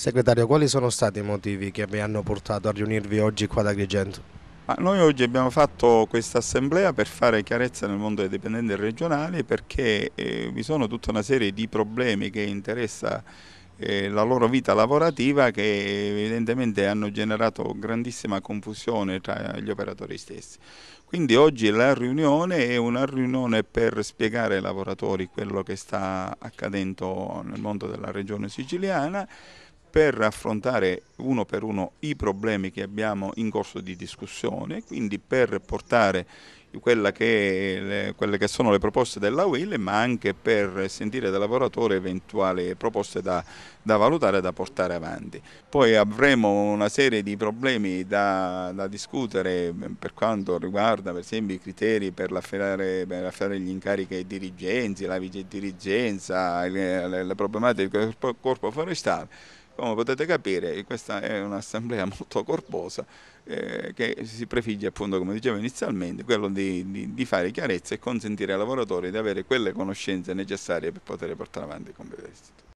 Segretario, quali sono stati i motivi che vi hanno portato a riunirvi oggi qua ad Agrigento? noi oggi abbiamo fatto questa assemblea per fare chiarezza nel mondo dei dipendenti regionali perché eh, vi sono tutta una serie di problemi che interessa eh, la loro vita lavorativa che evidentemente hanno generato grandissima confusione tra gli operatori stessi. Quindi oggi la riunione è una riunione per spiegare ai lavoratori quello che sta accadendo nel mondo della regione siciliana per affrontare uno per uno i problemi che abbiamo in corso di discussione, quindi per portare che le, quelle che sono le proposte della UIL ma anche per sentire dal lavoratore eventuali proposte da, da valutare e da portare avanti. Poi avremo una serie di problemi da, da discutere per quanto riguarda per esempio i criteri per affidare, gli incarichi ai dirigenti, la vice dirigenza, le, le problematiche del corpo forestale come potete capire questa è un'assemblea molto corposa eh, che si prefigge appunto come dicevo inizialmente quello di, di, di, fare chiarezza e consentire ai lavoratori di avere quelle conoscenze necessarie per poter portare avanti i compiti dell'istituto.